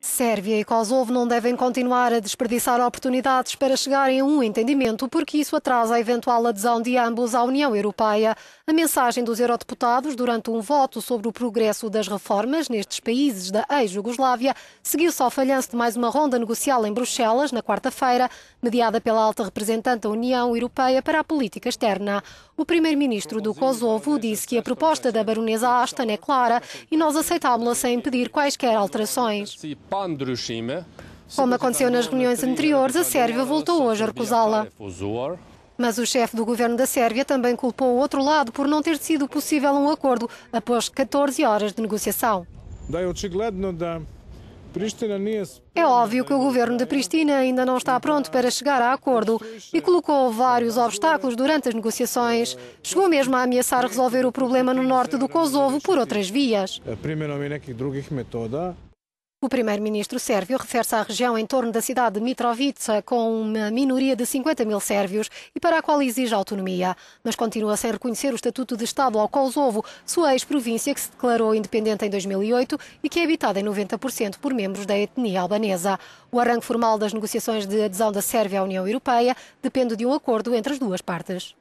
Sérvia e Kosovo não devem continuar a desperdiçar oportunidades para chegarem a um entendimento, porque isso atrasa a eventual adesão de ambos à União Europeia. A mensagem dos eurodeputados durante um voto sobre o progresso das reformas nestes países da ex-Jugoslávia seguiu-se ao falhanço de mais uma ronda negocial em Bruxelas, na quarta-feira, mediada pela alta representante da União Europeia para a política externa. O primeiro-ministro do Kosovo disse que a proposta da baronesa Ashton é clara e nós aceitámos la sem impedir quaisquer alterações. Como aconteceu nas reuniões anteriores, a Sérvia voltou hoje a recusá-la. Mas o chefe do governo da Sérvia também culpou o outro lado por não ter sido possível um acordo após 14 horas de negociação. É óbvio que o governo de Pristina ainda não está pronto para chegar a acordo e colocou vários obstáculos durante as negociações. Chegou mesmo a ameaçar resolver o problema no norte do Kosovo por outras vias. O primeiro-ministro sérvio refere-se à região em torno da cidade de Mitrovica, com uma minoria de 50 mil sérvios e para a qual exige autonomia, mas continua sem reconhecer o estatuto de Estado ao Kosovo, sua ex-província que se declarou independente em 2008 e que é habitada em 90% por membros da etnia albanesa. O arranque formal das negociações de adesão da Sérvia à União Europeia depende de um acordo entre as duas partes.